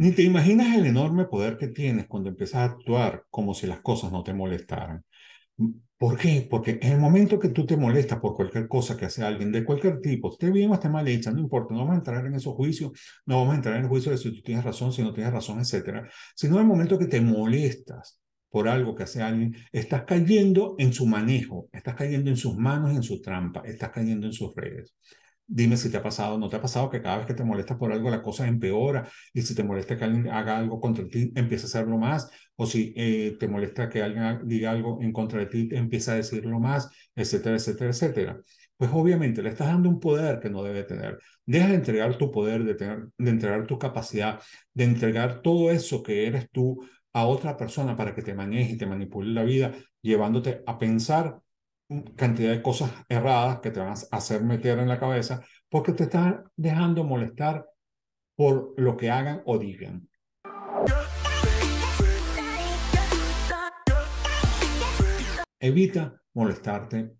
Ni te imaginas el enorme poder que tienes cuando empiezas a actuar como si las cosas no te molestaran. ¿Por qué? Porque en el momento que tú te molestas por cualquier cosa que hace alguien, de cualquier tipo, te bien o esté mal hecha, no importa, no vamos a entrar en esos juicios, no vamos a entrar en el juicio de si tú tienes razón, si no tienes razón, etc. Sino en el momento que te molestas por algo que hace alguien, estás cayendo en su manejo, estás cayendo en sus manos, en su trampa, estás cayendo en sus redes. Dime si te ha pasado, no te ha pasado que cada vez que te molesta por algo la cosa empeora y si te molesta que alguien haga algo contra ti, empieza a hacerlo más o si eh, te molesta que alguien diga algo en contra de ti, empieza a decirlo más, etcétera, etcétera, etcétera. Pues obviamente le estás dando un poder que no debe tener. Deja de entregar tu poder, de, de entregar tu capacidad, de entregar todo eso que eres tú a otra persona para que te maneje y te manipule la vida, llevándote a pensar cantidad de cosas erradas que te van a hacer meter en la cabeza porque te están dejando molestar por lo que hagan o digan. Evita molestarte,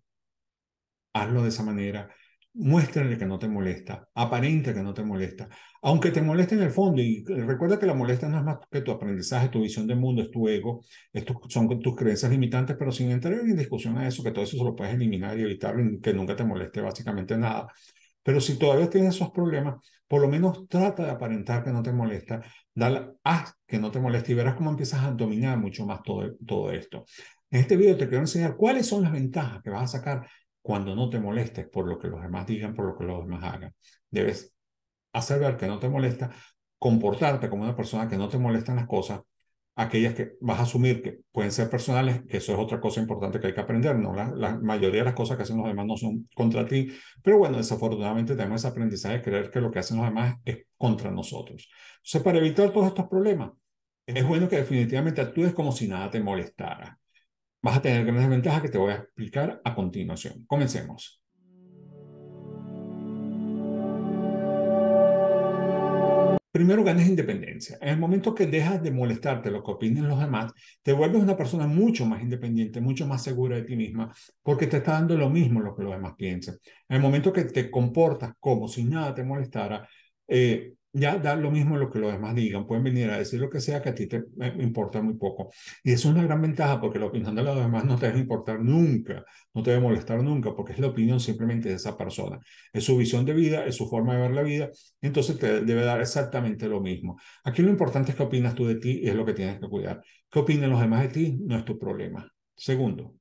hazlo de esa manera, Muéstrale que no te molesta, aparente que no te molesta, aunque te moleste en el fondo. Y recuerda que la molesta no es más que tu aprendizaje, tu visión del mundo, es tu ego, estos son tus creencias limitantes, pero sin entrar en discusión a eso, que todo eso se lo puedes eliminar y evitar, que nunca te moleste básicamente nada. Pero si todavía tienes esos problemas, por lo menos trata de aparentar que no te molesta, dale, haz que no te moleste y verás cómo empiezas a dominar mucho más todo, todo esto. En este video te quiero enseñar cuáles son las ventajas que vas a sacar cuando no te molestes por lo que los demás digan, por lo que los demás hagan. Debes hacer ver que no te molesta, comportarte como una persona que no te molestan las cosas, aquellas que vas a asumir que pueden ser personales, que eso es otra cosa importante que hay que aprender, ¿no? La, mayoría de las cosas que hacen los demás no son contra ti, pero bueno, desafortunadamente tenemos ese aprendizaje de creer que lo que hacen los demás es contra nosotros. Entonces, para evitar todos estos problemas, es bueno que definitivamente actúes como si nada te molestara vas a tener grandes ventajas que te voy a explicar a continuación. Comencemos. Primero ganas independencia. En el momento que dejas de molestarte lo que opinen los demás, te vuelves una persona mucho más independiente, mucho más segura de ti misma, porque te está dando lo mismo lo que los demás piensan. En el momento que te comportas como si nada te molestara, eh, ya da lo mismo lo que los demás digan, pueden venir a decir lo que sea que a ti te eh, importa muy poco. Y es una gran ventaja porque la opinión de los demás no te debe importar nunca, no te debe molestar nunca, porque es la opinión simplemente de esa persona. Es su visión de vida, es su forma de ver la vida, entonces te debe dar exactamente lo mismo. Aquí lo importante es que opinas tú de ti y es lo que tienes que cuidar. ¿Qué opinen los demás de ti? No es tu problema. Segundo,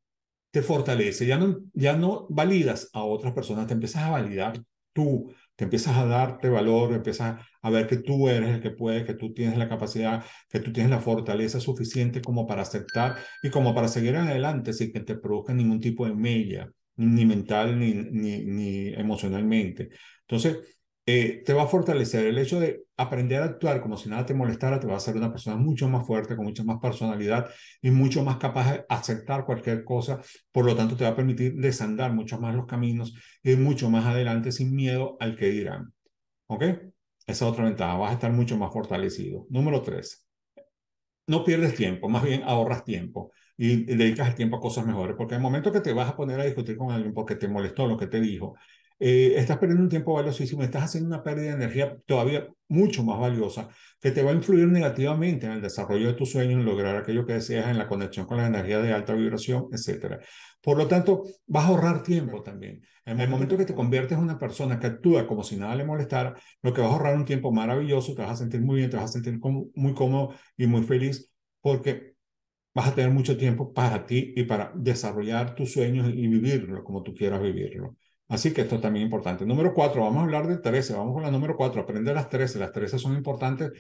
te fortalece, ya no, ya no validas a otras personas, te empiezas a validar tú, empiezas a darte valor, empiezas a ver que tú eres el que puedes, que tú tienes la capacidad, que tú tienes la fortaleza suficiente como para aceptar y como para seguir adelante sin que te produzca ningún tipo de mella, ni mental ni, ni, ni emocionalmente. Entonces, eh, te va a fortalecer. El hecho de aprender a actuar como si nada te molestara te va a hacer una persona mucho más fuerte, con mucha más personalidad y mucho más capaz de aceptar cualquier cosa. Por lo tanto, te va a permitir desandar mucho más los caminos y mucho más adelante sin miedo al que dirán. ¿Ok? Esa es otra ventaja. Vas a estar mucho más fortalecido. Número tres. No pierdes tiempo, más bien ahorras tiempo y dedicas el tiempo a cosas mejores, porque el momento que te vas a poner a discutir con alguien porque te molestó lo que te dijo eh, estás perdiendo un tiempo valiosísimo, estás haciendo una pérdida de energía todavía mucho más valiosa, que te va a influir negativamente en el desarrollo de tus sueños, en lograr aquello que deseas, en la conexión con la energía de alta vibración, etc. Por lo tanto, vas a ahorrar tiempo también. En el momento que te conviertes en una persona que actúa como si nada le molestara, lo que vas a ahorrar un tiempo maravilloso, te vas a sentir muy bien, te vas a sentir muy cómodo y muy feliz, porque vas a tener mucho tiempo para ti y para desarrollar tus sueños y vivirlo como tú quieras vivirlo. Así que esto es también importante. Número cuatro, vamos a hablar de trece. vamos con la número cuatro, aprende las trece. Las 13 son importantes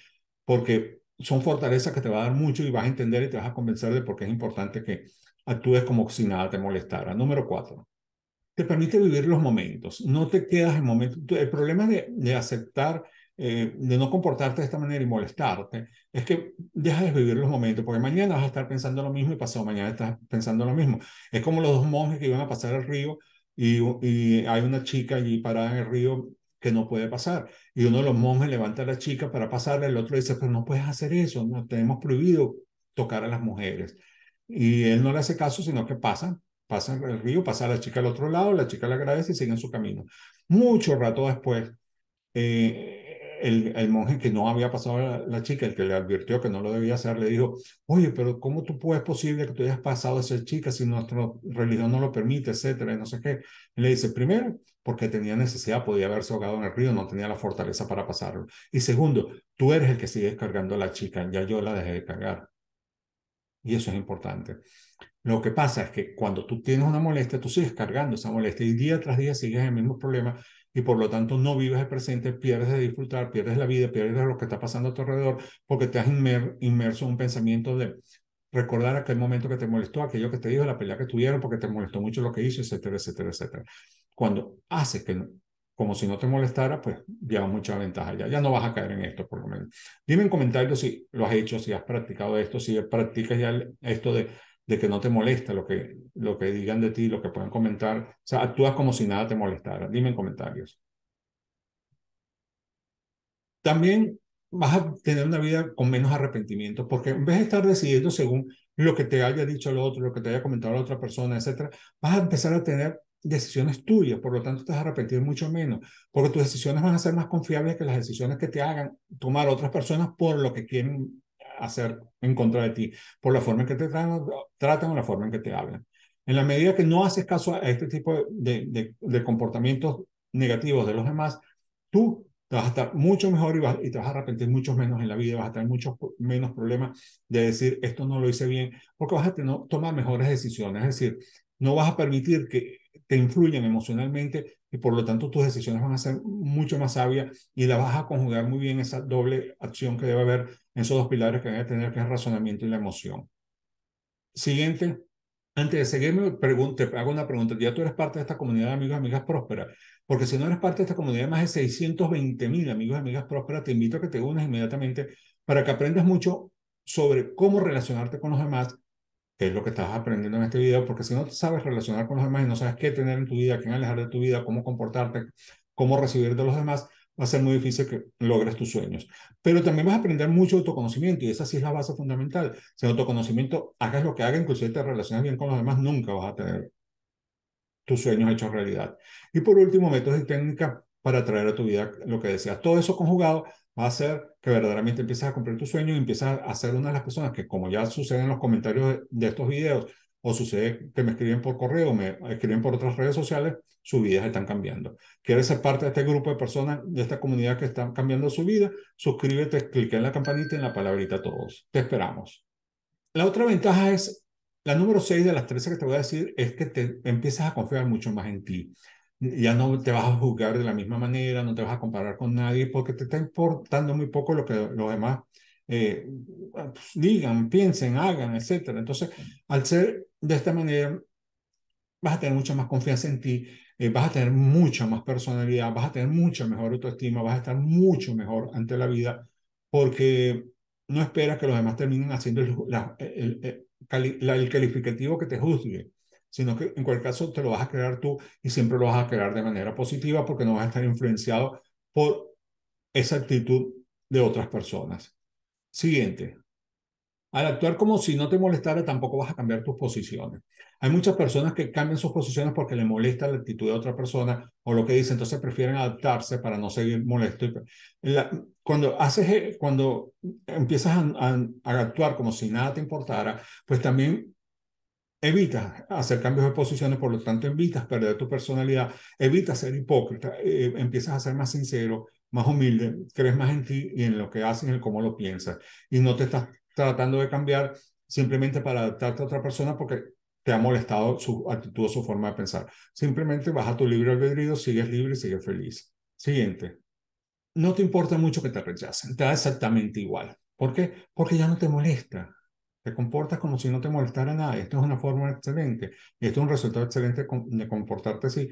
porque son fortalezas que te va a dar mucho y vas a entender y te vas a convencer de por qué es importante que actúes como si nada te molestara. Número cuatro, te permite vivir los momentos, no te quedas en momento. El problema de, de aceptar, eh, de no comportarte de esta manera y molestarte, es que dejas de vivir los momentos, porque mañana vas a estar pensando lo mismo y pasado mañana estás pensando lo mismo. Es como los dos monjes que iban a pasar el río y, hay una chica allí parada en el río que no puede pasar. Y uno de los monjes levanta a la chica para pasarla, el otro dice, pero no puedes hacer eso, no tenemos prohibido tocar a las mujeres. Y él no le hace caso, sino que pasan pasan el río, pasa a la chica al otro lado, la chica le agradece y sigue en su camino. Mucho rato después, eh, el, monje que no había pasado a la, chica, el que le advirtió que no lo debía hacer, le dijo, oye, pero ¿cómo tú puedes posible que tú hayas pasado a ser chica si nuestra religión no lo permite, etcétera, y no sé qué? le dice, primero, porque tenía necesidad, podía haberse ahogado en el río, no tenía la fortaleza para pasarlo. Y segundo, tú eres el que sigues cargando a la chica, ya yo la dejé de cargar. Y eso es importante. Lo que pasa es que cuando tú tienes una molestia, tú sigues cargando esa molestia y día tras día sigues el mismo problema y por lo tanto no vives el presente, pierdes de disfrutar, pierdes la vida, pierdes lo que está pasando a tu alrededor porque te has inmerso en un pensamiento de recordar aquel momento que te molestó, aquello que te dijo, la pelea que tuvieron porque te molestó mucho lo que hizo, etcétera, etcétera, etcétera. Cuando haces que como si no te molestara, pues ya mucha ventaja, ya, ya no vas a caer en esto por lo menos. Dime en comentarios si lo has hecho, si has practicado esto, si practicas ya esto de de que no te molesta lo que, lo que digan de ti, lo que puedan comentar. O sea, actúas como si nada te molestara. Dime en comentarios. También vas a tener una vida con menos arrepentimiento, porque en vez de estar decidiendo según lo que te haya dicho el otro, lo que te haya comentado la otra persona, etc., vas a empezar a tener decisiones tuyas, por lo tanto te vas a arrepentir mucho menos, porque tus decisiones van a ser más confiables que las decisiones que te hagan tomar otras personas por lo que quieren hacer en contra de ti, por la forma en que te tratan, tratan o la forma en que te hablan. En la medida que no haces caso a este tipo de, de, comportamientos negativos de los demás, tú te vas a estar mucho mejor y, vas, y, te vas a arrepentir mucho menos en la vida, vas a tener muchos menos problemas de decir esto no lo hice bien, porque vas a tener, tomar mejores decisiones, es decir, no vas a permitir que te influyan emocionalmente y por lo tanto tus decisiones van a ser mucho más sabias y la vas a conjugar muy bien esa doble acción que debe haber esos dos pilares que van a tener, que es el razonamiento y la emoción. Siguiente, antes de seguirme, pregunte, hago una pregunta. Ya tú eres parte de esta comunidad de amigos y amigas prósperas, porque si no eres parte de esta comunidad de más de 620 mil amigos y amigas prósperas, te invito a que te unas inmediatamente para que aprendas mucho sobre cómo relacionarte con los demás, que es lo que estás aprendiendo en este video, porque si no sabes relacionar con los demás y no sabes qué tener en tu vida, qué alejar de tu vida, cómo comportarte, cómo recibir de los demás, va a ser muy difícil que logres tus sueños. Pero también vas a aprender mucho autoconocimiento y esa sí es la base fundamental. Sin autoconocimiento, hagas lo que hagas, inclusive te relacionas bien con los demás, nunca vas a tener tus sueños hechos realidad. Y por último, métodos y técnicas para traer a tu vida lo que deseas. Todo eso conjugado va a hacer que verdaderamente empieces a cumplir tus sueños y empiezas a ser una de las personas que, como ya sucede en los comentarios de estos videos, o sucede que me escriben por correo, me escriben por otras redes sociales, sus vidas están cambiando. ¿Quieres ser parte de este grupo de personas, de esta comunidad que están cambiando su vida? Suscríbete, clic en la campanita y en la palabrita todos. Te esperamos. La otra ventaja es, la número 6 de las 13 que te voy a decir, es que te empiezas a confiar mucho más en ti. Ya no te vas a juzgar de la misma manera, no te vas a comparar con nadie, porque te está importando muy poco lo que los demás eh, pues, digan, piensen, hagan, etc. Entonces, al ser de esta manera vas a tener mucha más confianza en ti, eh, vas a tener mucha más personalidad, vas a tener mucha mejor autoestima, vas a estar mucho mejor ante la vida porque no esperas que los demás terminen haciendo el, el calificativo que te juzgue, sino que en cualquier caso te lo vas a crear tú y siempre lo vas a crear de manera positiva porque no vas a estar influenciado por esa actitud de otras personas. Siguiente. Al actuar como si no te molestara, tampoco vas a cambiar tus posiciones. Hay muchas personas que cambian sus posiciones porque le molesta la actitud de otra persona o lo que dice, entonces prefieren adaptarse para no seguir molestos. cuando, haces, eh, cuando empiezas a, actuar como si nada te importara, pues también evitas hacer cambios de posiciones, por lo tanto evitas perder tu personalidad, evitas ser hipócrita, eh, empiezas a ser más sincero, más humilde, crees más en ti y en lo que haces y en cómo lo piensas. Y no te estás tratando de cambiar simplemente para adaptarte a otra persona porque te ha molestado su actitud o su forma de pensar. Simplemente baja tu libre albedrío, sigues libre y sigues feliz. Siguiente. No te importa mucho que te rechacen, te da exactamente igual. ¿Por qué? Porque ya no te molesta. Te comportas como si no te molestara nada. Esto es una forma excelente. esto es un resultado excelente de comportarte así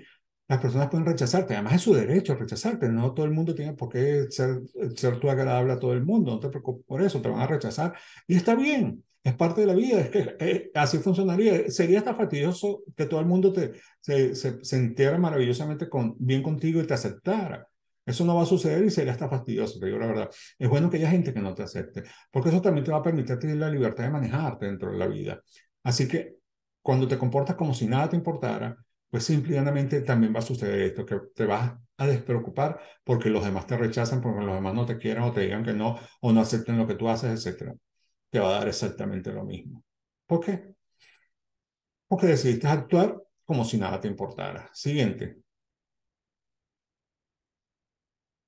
las personas pueden rechazarte, además es su derecho rechazarte, no todo el mundo tiene por qué ser, ser tú agradable a todo el mundo, no te preocupes por eso, te van a rechazar y está bien, es parte de la vida, es que eh, así funcionaría, sería hasta fastidioso que todo el mundo te, se, se, maravillosamente bien contigo y te aceptara. Eso no va a suceder y sería hasta fastidioso, te digo la verdad. Es bueno que haya gente que no te acepte, porque eso también te va a permitir tener la libertad de manejarte dentro de la vida. Así que cuando te comportas como si nada te importara, pues simplemente también va a suceder esto, que te vas a despreocupar porque los demás te rechazan, porque los demás no te quieran o te digan que no, o no acepten lo que tú haces, etc. Te va a dar exactamente lo mismo. ¿Por qué? Porque decidiste actuar como si nada te importara. Siguiente,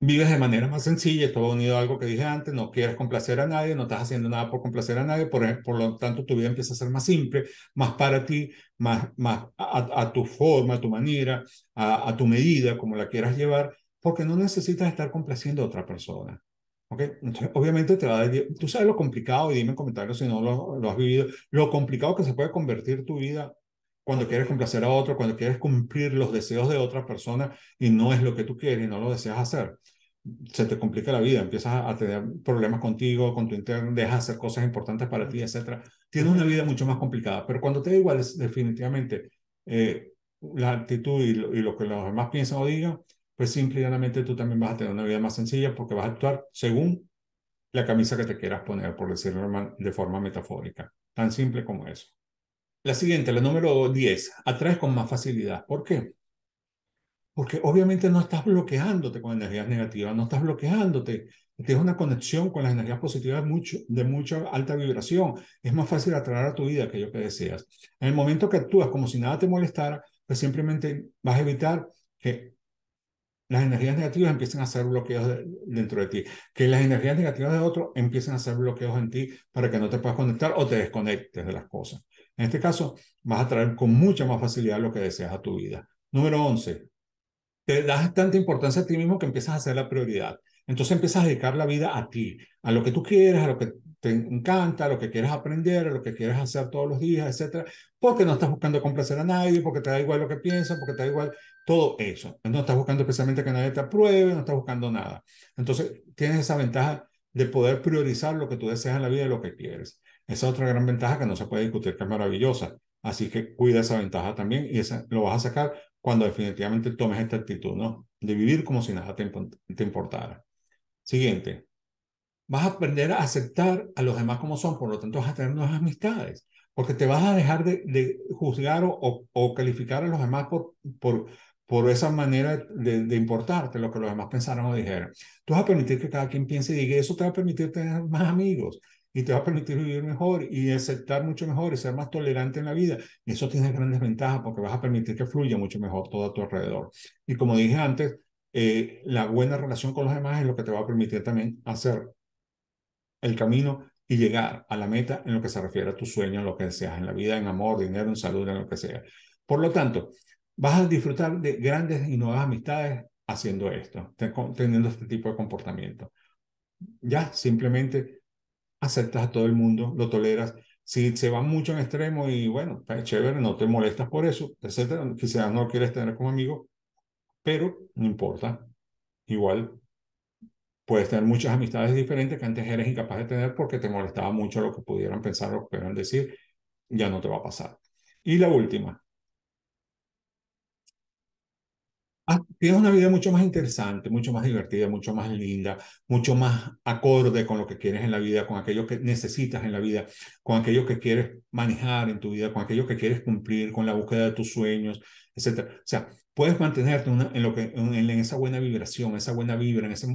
vives de manera más sencilla, todo unido a algo que dije antes, no quieres complacer a nadie, no estás haciendo nada por complacer a nadie, por, por lo tanto tu vida empieza a ser más simple, más para ti, más, más a, tu forma, a tu manera, a, tu medida, como la quieras llevar, porque no necesitas estar complaciendo a otra persona. okay Entonces, obviamente te va a decir tú sabes lo complicado, y dime en comentarios si no lo, lo has vivido, lo complicado que se puede convertir tu vida cuando quieres complacer a otro, cuando quieres cumplir los deseos de otra persona y no es lo que tú quieres y no lo deseas hacer se te complica la vida, empiezas a tener problemas contigo, con tu interno, dejas de hacer cosas importantes para ti, etc. Tienes una vida mucho más complicada, pero cuando te da igual, definitivamente eh, la actitud y lo, que los demás piensan o digan, pues simplemente tú también vas a tener una vida más sencilla porque vas a actuar según la camisa que te quieras poner, por decirlo de forma metafórica, tan simple como eso. La siguiente, la número 10, atraes con más facilidad. ¿Por qué? Porque obviamente no estás bloqueándote con energías negativas, no estás bloqueándote. Tienes una conexión con las energías positivas mucho, de mucha alta vibración. Es más fácil atraer a tu vida aquello que deseas. En el momento que actúas como si nada te molestara, pues simplemente vas a evitar que las energías negativas empiecen a ser bloqueos dentro de ti, que las energías negativas de otro empiecen a ser bloqueos en ti para que no te puedas conectar o te desconectes de las cosas. En este caso, vas a traer con mucha más facilidad lo que deseas a tu vida. Número 11, te das tanta importancia a ti mismo que empiezas a hacer la prioridad. Entonces empiezas a dedicar la vida a ti, a lo que tú quieres, a lo que te encanta, a lo que quieres aprender, a lo que quieres hacer todos los días, etcétera, porque no estás buscando complacer a nadie, porque te da igual lo que piensas, porque te da igual todo eso. No estás buscando especialmente que nadie te apruebe, no estás buscando nada. Entonces tienes esa ventaja de poder priorizar lo que tú deseas en la vida y lo que quieres. Esa es otra gran ventaja que no se puede discutir, que es maravillosa. Así que cuida esa ventaja también y esa, lo vas a sacar cuando definitivamente tomes esta actitud, ¿no? De vivir como si nada te, importara. Siguiente, vas a aprender a aceptar a los demás como son, por lo tanto vas a tener nuevas amistades, porque te vas a dejar de, juzgar o, calificar a los demás por, por, esa manera de, de, importarte lo que los demás pensaron o dijeron. Tú vas a permitir que cada quien piense y diga, eso te va a permitir tener más amigos, y te va a permitir vivir mejor y aceptar mucho mejor y ser más tolerante en la vida. Y eso tiene grandes ventajas porque vas a permitir que fluya mucho mejor todo a tu alrededor. Y como dije antes, eh, la buena relación con los demás es lo que te va a permitir también hacer el camino y llegar a la meta en lo que se refiere a tu sueño, en lo que deseas, en la vida, en amor, dinero, en salud, en lo que sea. Por lo tanto, vas a disfrutar de grandes y nuevas amistades haciendo esto, teniendo este tipo de comportamiento. Ya, simplemente aceptas a todo el mundo, lo toleras. Si se va mucho en extremo y bueno, está chévere, no te molestas por eso, etcétera. Quizás no lo quieres tener como amigo, pero no importa. Igual puedes tener muchas amistades diferentes que antes eres incapaz de tener porque te molestaba mucho lo que pudieran pensar, lo que pudieran decir. Ya no te va a pasar. Y la última, Ah, tienes una vida mucho más interesante, mucho más divertida, mucho más linda, mucho más acorde con lo que quieres en la vida, con aquello que necesitas en la vida, con aquello que quieres manejar en tu vida, con aquello que quieres cumplir, con la búsqueda de tus sueños, etc. O sea, puedes mantenerte en, lo que, en, en, esa buena vibración, esa buena vibra, en esa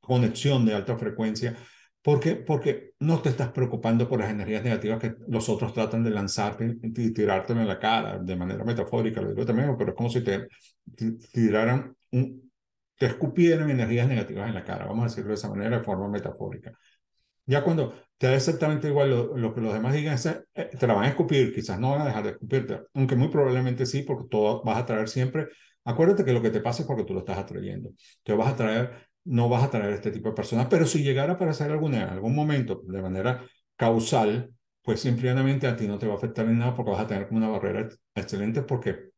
conexión de alta frecuencia ¿Por qué? Porque no te estás preocupando por las energías negativas que los otros tratan de lanzarte y tirártelo en la cara de manera metafórica, lo digo también, pero es como si te tiraran, un, te escupieran energías negativas en la cara, vamos a decirlo de esa manera, de forma metafórica. Ya cuando te da exactamente igual lo, que los demás digan, eh, te la van a escupir, quizás no van a dejar de escupirte, aunque muy probablemente sí, porque todo vas a traer siempre. Acuérdate que lo que te pasa es porque tú lo estás atrayendo. Te vas a traer no vas a traer a este tipo de personas, pero si llegara para hacer alguna en algún momento de manera causal, pues simplemente a ti no te va a afectar en nada porque vas a tener una barrera excelente porque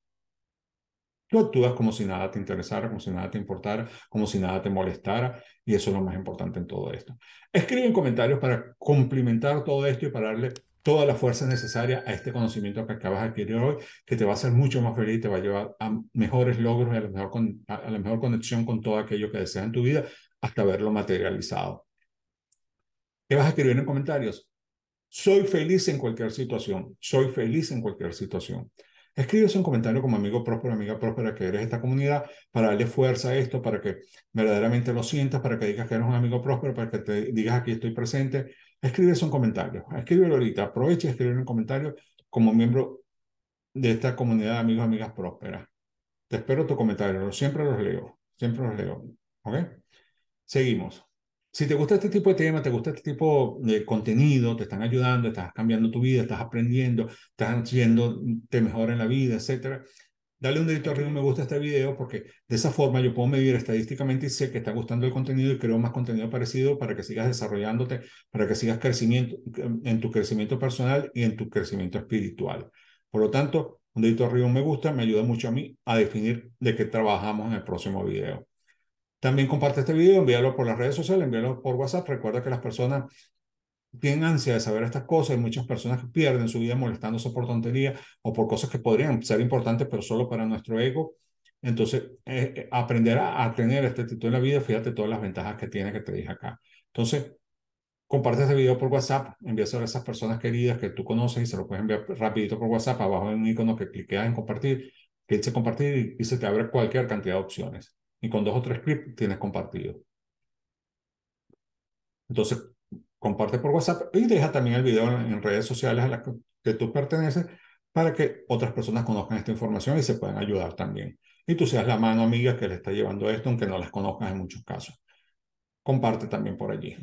tú actúas como si nada te interesara, como si nada te importara, como si nada te molestara y eso es lo más importante en todo esto. Escribe en comentarios para complementar todo esto y para darle toda la fuerza necesaria a este conocimiento que acabas de adquirir hoy, que te va a hacer mucho más feliz, te va a llevar a mejores logros y a la mejor, a la mejor conexión con todo aquello que deseas en tu vida hasta verlo materializado. ¿Qué vas a escribir en comentarios? Soy feliz en cualquier situación. Soy feliz en cualquier situación. Escríbese un comentario como amigo próspero, amiga próspera que eres esta comunidad para darle fuerza a esto, para que verdaderamente lo sientas, para que digas que eres un amigo próspero, para que te digas aquí estoy presente, escribes un comentario, escríbelo ahorita, aprovecha y escribir un comentario como miembro de esta comunidad de amigos, amigas prósperas. Te espero tu comentario, siempre los leo, siempre los leo, ¿ok? Seguimos. Si te gusta este tipo de temas, te gusta este tipo de contenido, te están ayudando, estás cambiando tu vida, estás aprendiendo, estás haciendo, te mejora en la vida, etcétera, dale un dedito arriba, un me gusta a este video, porque de esa forma yo puedo medir estadísticamente y sé que está gustando el contenido y creo más contenido parecido para que sigas desarrollándote, para que sigas crecimiento, en tu crecimiento personal y en tu crecimiento espiritual. Por lo tanto, un dedito arriba, un me gusta, me ayuda mucho a mí a definir de qué trabajamos en el próximo video. También comparte este video, envíalo por las redes sociales, envíalo por WhatsApp. Recuerda que las personas tienen ansia de saber estas cosas. Hay muchas personas que pierden su vida molestándose por tontería o por cosas que podrían ser importantes, pero solo para nuestro ego. Entonces, eh, eh, aprender a, tener este título en la vida, fíjate todas las ventajas que tiene que te dije acá. Entonces, comparte este video por WhatsApp, envíaselo a esas personas queridas que tú conoces y se lo puedes enviar rapidito por WhatsApp. Abajo en un icono que cliqueas en compartir, que dice compartir y se te abre cualquier cantidad de opciones. Y con dos o tres clips tienes compartido. Entonces, comparte por WhatsApp y deja también el video en, redes sociales a las que, tú perteneces para que otras personas conozcan esta información y se puedan ayudar también. Y tú seas la mano amiga que le está llevando esto, aunque no las conozcas en muchos casos. Comparte también por allí.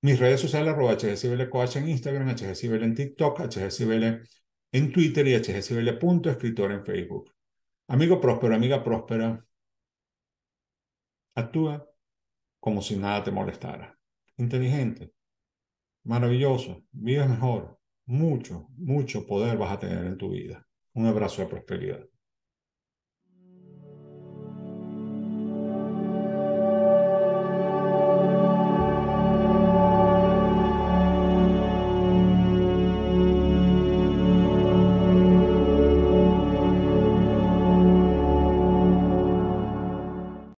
Mis redes sociales, arroba en Instagram, hgcbl en TikTok, hgcbl en Twitter y hgcbl.escritor en Facebook. Amigo próspero, amiga próspera, actúa como si nada te molestara inteligente, maravilloso, vives mejor, mucho, mucho poder vas a tener en tu vida. Un abrazo de prosperidad.